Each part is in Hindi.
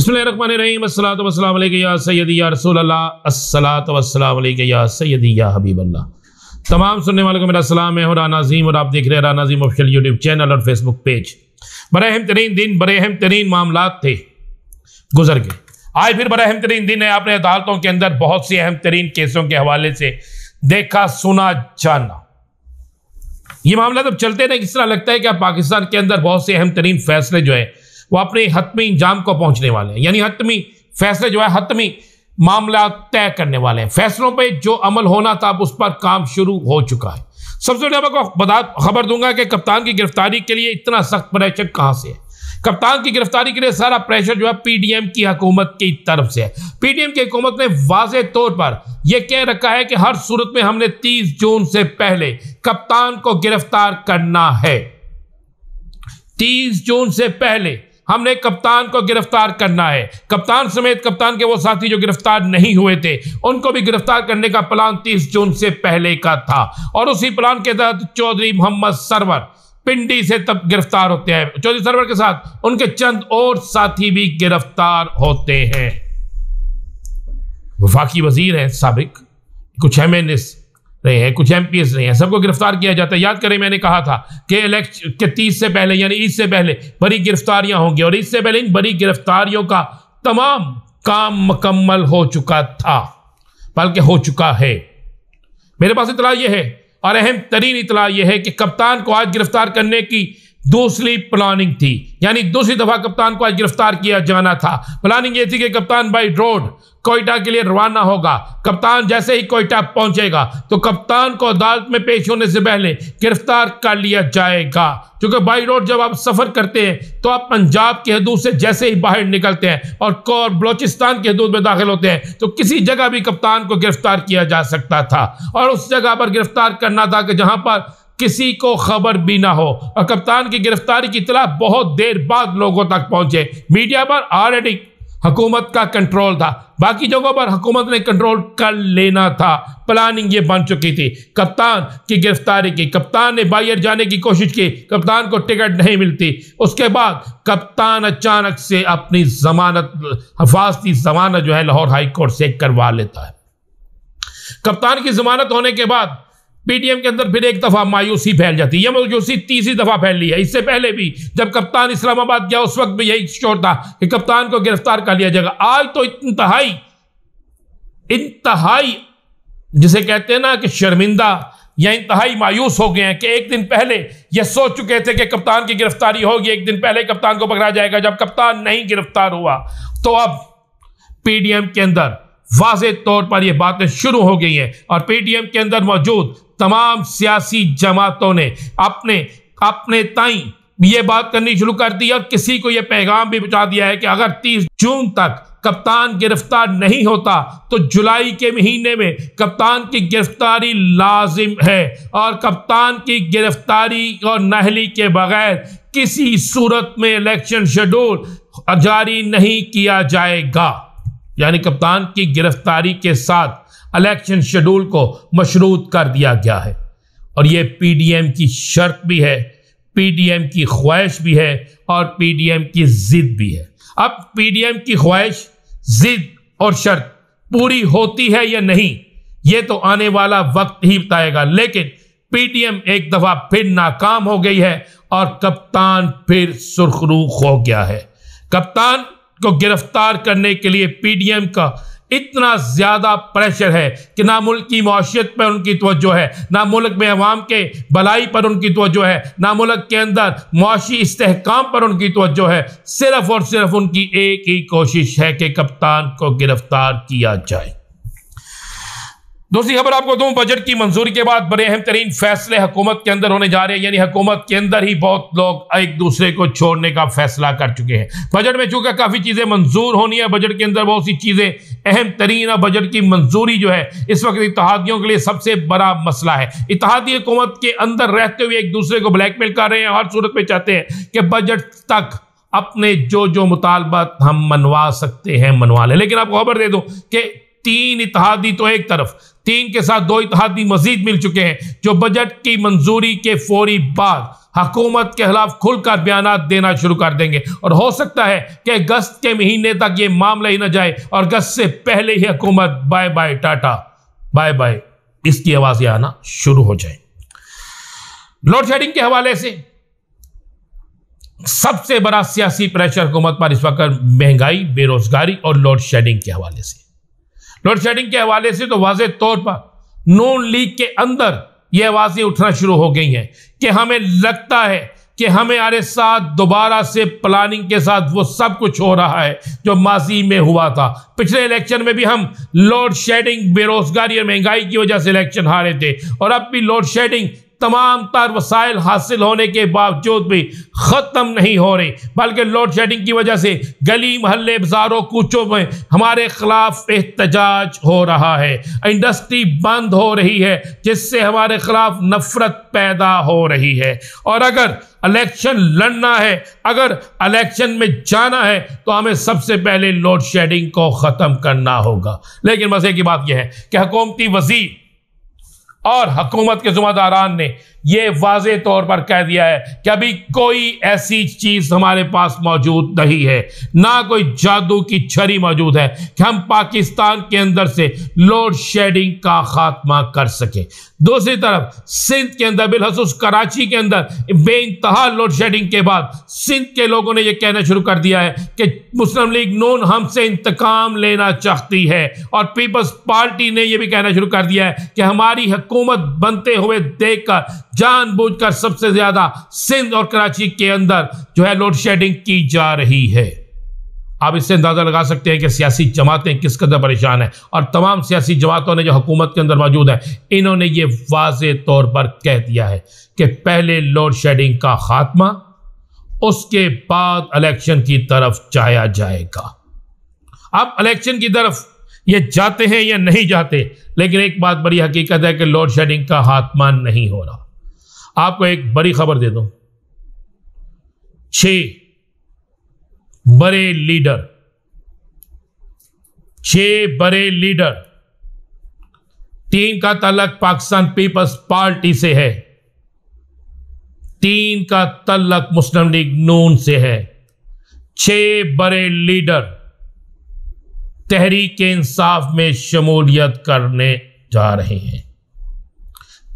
तमाम सुनने वालों को मेरा सलाम है और नाजीम और आप देख रहे हैं रानाजीम ऑफिशियल यूट्यूब चैनल और फेसबुक पेज बड़े अहम तरीन दिन बड़े अहम तरीन मामला थे गुजर गए आज फिर बड़ा अहम तरीन दिन है आपने अदालतों के अंदर बहुत से अहम तरीन केसों के हवाले से देखा सुना जाना ये मामला तब चलते रहे किस तरह लगता है कि पाकिस्तान के अंदर बहुत से अहम तरीन फैसले जो है वो अपने हतमी इंजाम को पहुंचने वाले हैं यानी हतमी फैसले जो है हतमी मामला तय करने वाले हैं फैसलों पे जो अमल होना था अब उस पर काम शुरू हो चुका है सबसे पहले आपको बता खबर दूंगा कि कप्तान की गिरफ्तारी के लिए इतना सख्त प्रेशर कहाँ से है कप्तान की गिरफ्तारी के लिए सारा प्रेशर जो है पीडीएम की हकूमत की तरफ से है पीडीएम की हकूमत ने वाज तौर पर यह कह रखा है कि हर सूरत में हमने 30 जून से पहले कप्तान को गिरफ्तार करना है 30 जून से पहले हमने कप्तान को गिरफ्तार करना है कप्तान समेत कप्तान के वो साथी जो गिरफ्तार नहीं हुए थे उनको भी गिरफ्तार करने का प्लान तीस जून से पहले का था और उसी प्लान के तहत चौधरी मोहम्मद सरवर पिंडी से तब गिरफ्तार होते हैं चौधरी सरवर के साथ उनके चंद और साथी भी गिरफ्तार होते हैं वफाकी वजीर हैं सबक कुछ एम एन एस रहे हैं कुछ एम नहीं है सबको गिरफ्तार किया जाता है याद करें मैंने कहा था कि इलेक्शन के तीस से पहले यानी ईद से पहले बड़ी गिरफ्तारियां होंगी और इससे पहले इन बड़ी गिरफ्तारियों का तमाम काम मुकम्मल हो चुका था बल्कि हो चुका है मेरे पास इतला यह है और अहम तरीन इतला यह है कि कप्तान को आज गिरफ्तार करने की दूसरी प्लानिंग थी यानी दूसरी दफा कप्तान को आज गिरफ्तार किया जाना था प्लानिंग ये थी कि कप्तान बाई रोड कोयटा के लिए रवाना होगा कप्तान जैसे ही कोयटा पहुंचेगा तो कप्तान को अदालत में पेश होने से पहले गिरफ्तार कर लिया जाएगा क्योंकि बाई रोड जब आप सफ़र करते हैं तो आप पंजाब के हदूद से जैसे ही बाहर निकलते हैं और कौर बलोचिस्तान के हदूद में दाखिल होते हैं तो किसी जगह भी कप्तान को गिरफ्तार किया जा सकता था और उस जगह पर गिरफ्तार करना था कि जहाँ पर किसी को खबर भी ना हो और कप्तान की गिरफ्तारी की इतला बहुत देर बाद लोगों तक पहुंचे मीडिया पर ऑलरेडी हुकूमत का कंट्रोल था बाकी जगहों पर हुकूमत ने कंट्रोल कर लेना था प्लानिंग ये बन चुकी थी कप्तान की गिरफ्तारी की कप्तान ने बाहर जाने की कोशिश की कप्तान को टिकट नहीं मिलती उसके बाद कप्तान अचानक से अपनी जमानत हफाजती जमानत जो है लाहौर हाई कोर्ट से करवा लेता है कप्तान की जमानत होने के बाद पीटीएम के अंदर फिर एक दफा मायूसी फैल जाती है यह मायूसी तीसरी दफा फैल रही है इससे पहले भी जब कप्तान इस्लामाबाद गया उस वक्त भी यही शोर था कि कप्तान को गिरफ्तार कर लिया जाएगा आज तो इंतहाई इंतहाई जिसे कहते हैं ना कि शर्मिंदा या इंतहाई मायूस हो गए हैं कि एक दिन पहले यह सोच चुके थे कि कप्तान की गिरफ्तारी होगी एक दिन पहले कप्तान को पकड़ा जाएगा जब कप्तान नहीं गिरफ्तार हुआ तो अब पीडीएम के अंदर वाज तौर पर यह बातें शुरू हो गई हैं और पीटीएम के अंदर मौजूद तमाम सियासी जमातों ने अपने अपने तई ये बात करनी शुरू कर दी और किसी को यह पैगाम भी पहुंचा दिया है कि अगर 30 जून तक कप्तान गिरफ्तार नहीं होता तो जुलाई के महीने में कप्तान की गिरफ्तारी लाजिम है और कप्तान की गिरफ्तारी और नहली के बगैर किसी सूरत में इलेक्शन शेड्यूल जारी नहीं किया जाएगा यानी कप्तान की गिरफ्तारी के साथ इलेक्शन शेड्यूल को मशरूत कर दिया गया है और ये पीडीएम की शर्त भी है पीडीएम की ख्वाहिश भी है और पीडीएम की जिद भी है अब पीडीएम की ख्वाहिश जिद और शर्त पूरी होती है या नहीं ये तो आने वाला वक्त ही बताएगा लेकिन पीडीएम एक दफा फिर नाकाम हो गई है और कप्तान फिर सुर्खरू हो गया है कप्तान को गिरफ्तार करने के लिए पीडीएम का इतना ज़्यादा प्रेशर है कि ना मुल्क की माशियत पर उनकी तोज्जो है ना मुल्क में अवाम के भलाई पर उनकी तोज्जो है ना मुल्क के अंदर मुशी इसकाम पर उनकी तोज्जो है सिर्फ़ और सिर्फ उनकी एक ही कोशिश है कि कप्तान को गिरफ्तार किया जाए दूसरी खबर आपको दूं बजट की मंजूरी के बाद बड़े अहम तरीन फैसले हुकूमत के अंदर होने जा रहे हैं यानी हुकूमत के अंदर ही बहुत लोग एक दूसरे को छोड़ने का फैसला कर चुके हैं बजट में चूंकि काफ़ी चीज़ें मंजूर होनी है बजट के अंदर बहुत सी चीज़ें अहम तरीन और बजट की मंजूरी जो है इस वक्त इतिहादियों के लिए सबसे बड़ा मसला है इतिहादी हुकूमत के अंदर रहते हुए एक दूसरे को ब्लैकमेल कर रहे हैं हर सूरत में चाहते हैं कि बजट तक अपने जो जो मुतालबात हम मनवा सकते हैं मनवा लें लेकिन आपको खबर दे दूं कि तीन इतिहादी तो एक तरफ तीन के साथ दो इतिहादी मजीद मिल चुके हैं जो बजट की मंजूरी के फौरी बाद हकूमत के खिलाफ खुलकर बयान देना शुरू कर देंगे और हो सकता है कि अगस्त के महीने तक ये मामला ही ना जाए और अगस्त से पहले ही हकूमत bye bye tata bye bye इसकी आवाज़ें आना शुरू हो जाए लोड शेडिंग के हवाले से सबसे बड़ा सियासी प्रेशर हुकूमत पर इस वक्त महंगाई बेरोजगारी और लोड शेडिंग के हवाले से लोड शेडिंग के हवाले से तो वाज तौर पर नून लीग के अंदर ये आवाज़ें उठना शुरू हो गई हैं कि हमें लगता है कि हमें हमारे साथ दोबारा से प्लानिंग के साथ वो सब कुछ हो रहा है जो माजी में हुआ था पिछले इलेक्शन में भी हम लोड शेडिंग बेरोजगारी और महंगाई की वजह से इलेक्शन हारे थे और अब भी लोड शेडिंग तमाम तर वसाइल हासिल होने के बावजूद भी ख़त्म नहीं हो रही बल्कि लोड शेडिंग की वजह से गली महल्ले बाजारों कूचों में हमारे खिलाफ एहतजाज हो रहा है इंडस्ट्री बंद हो रही है जिससे हमारे खिलाफ नफरत पैदा हो रही है और अगर इलेक्शन लड़ना है अगर इलेक्शन में जाना है तो हमें सबसे पहले लोड शेडिंग को ख़त्म करना होगा लेकिन मज़े की बात यह है कि हकूमती वजीर और हकूमत के जुम्मेदारान ने ये वाज तौर पर कह दिया है कि अभी कोई ऐसी चीज हमारे पास मौजूद नहीं है ना कोई जादू की छरी मौजूद है कि हम पाकिस्तान के अंदर से लोड शेडिंग का खात्मा कर सकें दूसरी तरफ सिंध के अंदर बिलहसूस कराची के अंदर बेानतहा लोड शेडिंग के बाद सिंध के लोगों ने यह कहना शुरू कर दिया है कि मुस्लिम लीग नून हमसे इंतकाम लेना चाहती है और पीपल्स पार्टी ने यह भी कहना शुरू कर दिया है कि हमारी हुकूमत बनते हुए देखकर जानबूझकर सबसे ज्यादा सिंध और कराची के अंदर जो है लोड शेडिंग की जा रही है आप इससे अंदाज़ा लगा सकते हैं कि सियासी जमातें किस कदर परेशान हैं और तमाम सियासी जमातों ने जो हुकूमत के अंदर मौजूद है इन्होंने ये वाज तौर पर कह दिया है कि पहले लोड शेडिंग का खात्मा उसके बाद इलेक्शन की तरफ जाया जाएगा आप इलेक्शन की तरफ ये जाते हैं या नहीं जाते लेकिन एक बात बड़ी हकीकत है कि लोड शेडिंग का खात्मा नहीं हो रहा आपको एक बड़ी खबर दे दूं छ बड़े लीडर छ बड़े लीडर तीन का तलक पाकिस्तान पीपल्स पार्टी से है तीन का तलक मुस्लिम लीग नून से है छह बड़े लीडर तहरीक इंसाफ में शमूलियत करने जा रहे हैं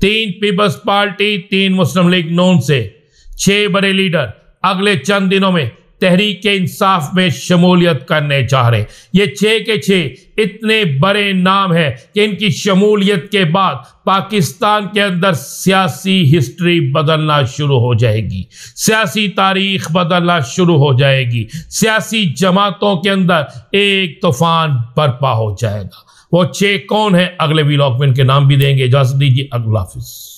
तीन पीपल्स पार्टी तीन मुस्लिम लीग नून से छह बड़े लीडर अगले चंद दिनों में तहरीक इंसाफ में शमूलियत करने चाह रहे ये छः के छः इतने बड़े नाम हैं कि इनकी शमूलियत के बाद पाकिस्तान के अंदर सियासी हिस्ट्री बदलना शुरू हो जाएगी सियासी तारीख बदलना शुरू हो जाएगी सियासी जमातों के अंदर एक तूफान बर्पा हो जाएगा वो चेक कौन है अगले वीलॉक में इनके नाम भी देंगे इजाजत दीजिए अगला हाफिज़